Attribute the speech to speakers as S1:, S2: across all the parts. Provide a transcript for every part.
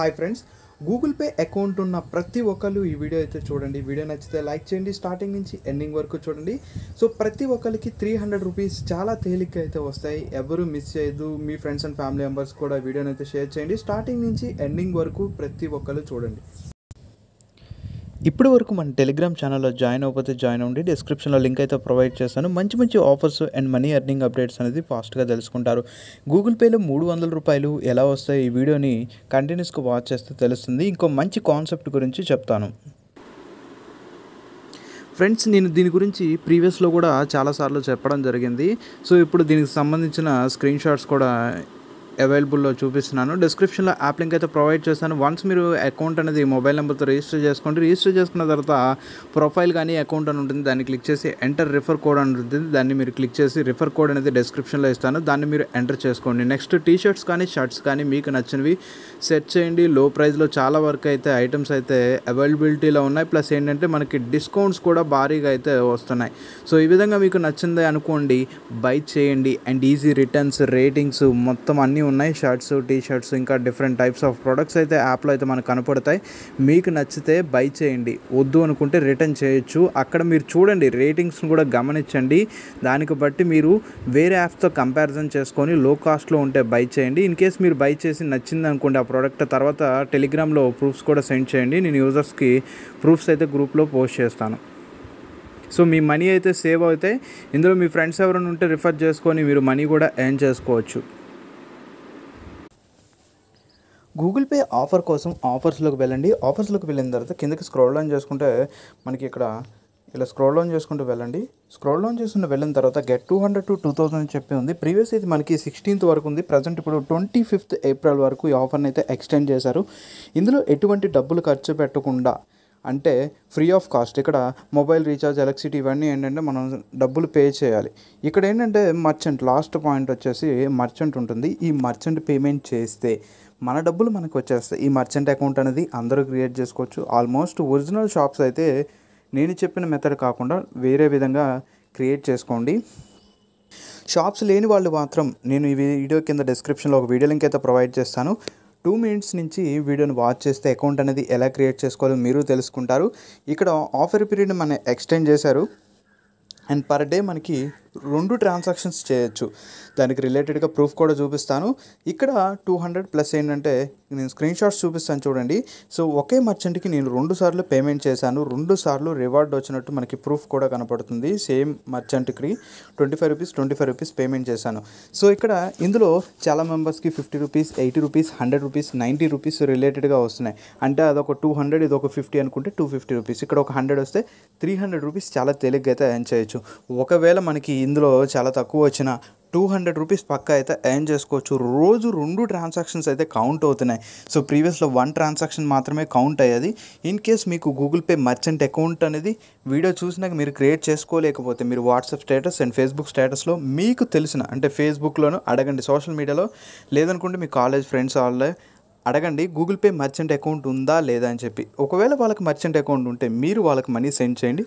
S1: hi friends Google Pay account ఉన్న ప్రతి ఒక్కరు ఈ వీడియో అయితే చూడండి వీడియో నచ్చితే లైక్ చేయండి స్టార్టింగ్ నుంచి ఎండింగ్ వరకు చూడండి సో ప్రతి ఒక్కరికి త్రీ హండ్రెడ్ రూపీస్ చాలా తేలిక అయితే వస్తాయి ఎవరు మిస్ చేయదు మీ ఫ్రెండ్స్ అండ్ ఫ్యామిలీ మెంబర్స్ కూడా వీడియోని అయితే షేర్ చేయండి స్టార్టింగ్ నుంచి ఎండింగ్ వరకు ప్రతి ఒక్కరు చూడండి ఇప్పటి వరకు మన టెలిగ్రామ్ ఛానల్లో జాయిన్ అవ్వకపోతే జాయిన్ అవ్వండి డిస్క్రిప్షన్లో లింక్ అయితే ప్రొవైడ్ చేస్తాను మంచి మంచి offers and money earning updates అనేది ఫాస్ట్గా తెలుసుకుంటారు గూగుల్ పేలో మూడు వందల రూపాయలు ఎలా వస్తాయి ఈ వీడియోని కంటిన్యూస్గా వాచ్ చేస్తే తెలుస్తుంది ఇంకో మంచి కాన్సెప్ట్ గురించి చెప్తాను ఫ్రెండ్స్ నేను దీని గురించి ప్రీవియస్లో కూడా చాలాసార్లు చెప్పడం జరిగింది సో ఇప్పుడు దీనికి సంబంధించిన స్క్రీన్ షాట్స్ కూడా అవైలబుల్లో చూపిస్తున్నాను డిస్క్రిప్షన్లో యాప్ లింక్ అయితే ప్రొవైడ్ చేస్తాను వన్స్ మీరు అకౌంట్ అనేది మొబైల్ నెంబర్తో రిజిస్టర్ చేసుకోండి రిజిస్టర్ చేసుకున్న తర్వాత ప్రొఫైల్ కానీ అకౌంట్ అని ఉంటుంది దాన్ని క్లిక్ చేసి ఎంటర్ రిఫర్ కోడ్ అని ఉంటుంది దాన్ని మీరు క్లిక్ చేసి రిఫర్ కోడ్ అనేది డిస్క్రిప్షన్లో ఇస్తాను దాన్ని మీరు ఎంటర్ చేసుకోండి నెక్స్ట్ టీ షర్ట్స్ కానీ షర్ట్స్ కానీ మీకు నచ్చినవి సెట్ చేయండి లో ప్రైస్లో చాలా వరకు అయితే ఐటమ్స్ అయితే అవైలబిలిటీలో ఉన్నాయి ప్లస్ ఏంటంటే మనకి డిస్కౌంట్స్ కూడా భారీగా అయితే వస్తున్నాయి సో ఈ విధంగా మీకు నచ్చింది అనుకోండి బై చేయండి అండ్ ఈజీ రిటర్న్స్ రేటింగ్స్ మొత్తం అన్నీ ఉన్నాయి షర్ట్స్ టీ షర్ట్స్ ఇంకా డిఫరెంట్ టైప్స్ ఆఫ్ ప్రొడక్ట్స్ అయితే యాప్లో అయితే మనకు కనపడతాయి మీకు నచ్చితే బై చేయండి వద్దు అనుకుంటే రిటర్న్ చేయొచ్చు అక్కడ మీరు చూడండి రేటింగ్స్ని కూడా గమనించండి దానికి బట్టి మీరు వేరే యాప్స్తో కంపారిజన్ చేసుకొని లో కాస్ట్లో ఉంటే బై చేయండి ఇన్ కేస్ మీరు బై చేసి నచ్చింది అనుకోండి ఆ ప్రోడక్ట్ తర్వాత టెలిగ్రామ్లో ప్రూఫ్స్ కూడా సెండ్ చేయండి నేను యూజర్స్కి ప్రూఫ్స్ అయితే గ్రూప్లో పోస్ట్ చేస్తాను సో మీ మనీ అయితే సేవ్ అవుతాయి ఇందులో మీ ఫ్రెండ్స్ ఎవరైనా ఉంటే రిఫర్ చేసుకొని మీరు మనీ కూడా ఎర్న్ చేసుకోవచ్చు గూగుల్ పే ఆఫర్ కోసం ఆఫర్స్లోకి వెళ్ళండి ఆఫర్స్లోకి వెళ్ళిన తర్వాత కిందకి స్క్రోల్ డౌన్ చేసుకుంటే మనకి ఇక్కడ ఇలా స్క్రోల్ డౌన్ చేసుకుంటూ వెళ్ళండి స్క్రోల్ డౌన్ చేసుకుంటూ వెళ్ళిన తర్వాత get two hundred to two thousand అని చెప్పి ఉంది ప్రీవియస్ ఇది మనకి సిక్స్టీన్త్ వరకు ఉంది ప్రజెంట్ ఇప్పుడు ట్వంటీ ఫిఫ్త్ ఏప్రిల్ వరకు ఈ ఆఫర్ని అయితే ఎక్స్టెండ్ చేశారు ఇందులో ఎటువంటి డబ్బులు ఖర్చు పెట్టకుండా అంటే ఫ్రీ ఆఫ్ కాస్ట్ ఇక్కడ మొబైల్ రీఛార్జ్ ఎలక్ట్రిసిటీ ఇవన్నీ ఏంటంటే మనం డబ్బులు పే చేయాలి ఇక్కడ ఏంటంటే మర్చెంట్ లాస్ట్ పాయింట్ వచ్చేసి మర్చెంట్ ఉంటుంది ఈ మర్చెంట్ పేమెంట్ చేస్తే మన డబ్బులు మనకు వచ్చేస్తాయి ఈ మర్చెంట్ అకౌంట్ అనేది అందరూ క్రియేట్ చేసుకోవచ్చు ఆల్మోస్ట్ ఒరిజినల్ షాప్స్ అయితే నేను చెప్పిన మెథడ్ కాకుండా వేరే విధంగా క్రియేట్ చేసుకోండి షాప్స్ లేని వాళ్ళు మాత్రం నేను ఈ వీడియో కింద డిస్క్రిప్షన్లో ఒక వీడియో లింక్ అయితే ప్రొవైడ్ చేస్తాను టూ మినిట్స్ నుంచి వీడియోని వాచ్ చేస్తే అకౌంట్ అనేది ఎలా క్రియేట్ చేసుకోవాలో మీరు తెలుసుకుంటారు ఇక్కడ ఆఫర్ పీరియడ్ని మన ఎక్స్టెండ్ చేశారు అండ్ పర్ డే మనకి రెండు ట్రాన్సాక్షన్స్ చేయొచ్చు దానికి రిలేటెడ్గా ప్రూఫ్ కూడా చూపిస్తాను ఇక్కడ టూ హండ్రెడ్ ప్లస్ ఏంటంటే నేను స్క్రీన్ షాట్స్ చూపిస్తాను చూడండి సో ఒకే మర్చెంట్కి నేను రెండు సార్లు పేమెంట్ చేశాను రెండు సార్లు రివార్డ్ వచ్చినట్టు మనకి ప్రూఫ్ కూడా కనపడుతుంది సేమ్ మర్చెంట్కి twenty five rupees twenty five rupees payment చేశాను సో ఇక్కడ ఇందులో చాలా మెంబర్స్కి fifty rupees eighty rupees hundred rupees ninety rupees రిలేటెడ్గా వస్తున్నాయి అంటే అదొక టూ హండ్రెడ్ ఇది ఒక ఫిఫ్టీ అనుకుంటే టూ ఫిఫ్టీ రూపీస్ ఇక్కడ ఒక హండ్రెడ్ వస్తే త్రీ హండ్రెడ్ రూపీస్ చాలా తేలిగ్గా అయితే ఎర్న్ చేయొచ్చు ఒకవేళ మనకి ఇందులో చాలా తక్కువ వచ్చిన టూ హండ్రెడ్ రూపీస్ పక్క అయితే ఎర్న్ చేసుకోవచ్చు రోజు రెండు ట్రాన్సాక్షన్స్ అయితే కౌంట్ అవుతున్నాయి సో ప్రీవియస్లో వన్ ట్రాన్సాక్షన్ మాత్రమే కౌంట్ అయ్యేది ఇన్ కేస్ మీకు గూగుల్ పే మర్చెంట్ అకౌంట్ అనేది వీడియో చూసినాక మీరు క్రియేట్ చేసుకోలేకపోతే మీరు వాట్సాప్ స్టేటస్ అండ్ ఫేస్బుక్ స్టేటస్లో మీకు తెలిసిన అంటే ఫేస్బుక్లోనూ అడగండి సోషల్ మీడియాలో లేదనుకుంటే మీ కాలేజ్ ఫ్రెండ్స్ వాళ్ళే అడగండి గూగుల్ పే మర్చెంట్ అకౌంట్ ఉందా లేదా అని చెప్పి ఒకవేళ వాళ్ళకి మర్చెంట్ అకౌంట్ ఉంటే మీరు వాళ్ళకి మనీ సెండ్ చేయండి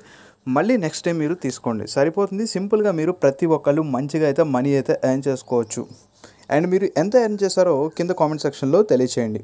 S1: మళ్ళీ నెక్స్ట్ టైం మీరు తీసుకోండి సరిపోతుంది సింపుల్గా మీరు ప్రతి ఒక్కళ్ళు మంచిగా అయితే మనీ అయితే ఎర్న్ చేసుకోవచ్చు అండ్ మీరు ఎంత ఎర్న్ చేశారో కింద కామెంట్ సెక్షన్లో తెలియచేయండి